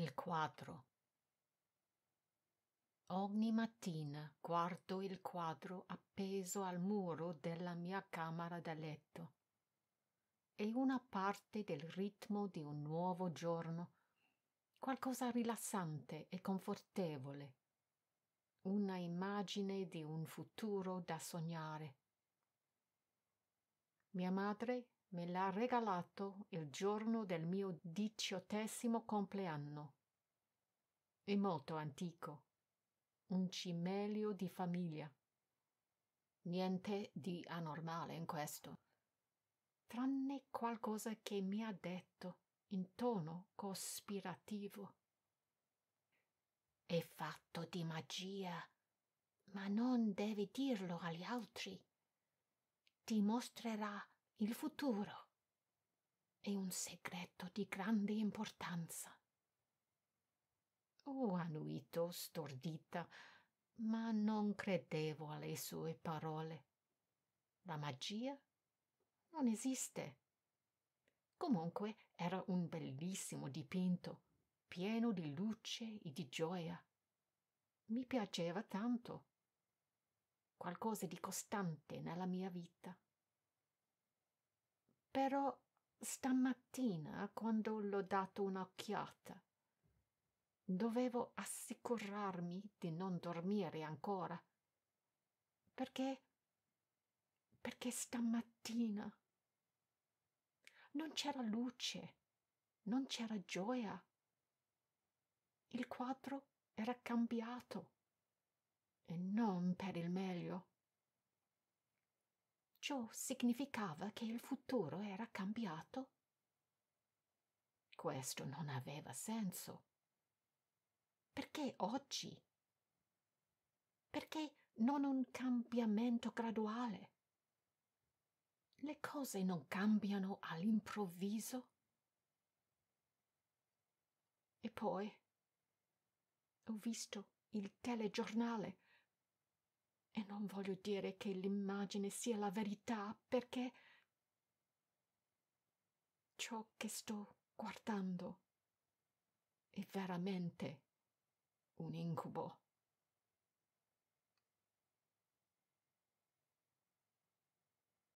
il 4. Ogni mattina guardo il quadro appeso al muro della mia camera da letto. È una parte del ritmo di un nuovo giorno, qualcosa rilassante e confortevole, una immagine di un futuro da sognare. Mia madre Me l'ha regalato il giorno del mio diciottesimo compleanno. È molto antico. Un cimelio di famiglia. Niente di anormale in questo, tranne qualcosa che mi ha detto in tono cospirativo. È fatto di magia, ma non devi dirlo agli altri. Ti mostrerà il futuro è un segreto di grande importanza. Ho oh, annuito stordita, ma non credevo alle sue parole. La magia non esiste. Comunque era un bellissimo dipinto, pieno di luce e di gioia. Mi piaceva tanto. Qualcosa di costante nella mia vita però stamattina quando l'ho dato un'occhiata dovevo assicurarmi di non dormire ancora perché perché stamattina non c'era luce non c'era gioia il quadro era cambiato e non per il meglio Ciò significava che il futuro era cambiato? Questo non aveva senso. Perché oggi? Perché non un cambiamento graduale? Le cose non cambiano all'improvviso? E poi ho visto il telegiornale e non voglio dire che l'immagine sia la verità, perché ciò che sto guardando è veramente un incubo.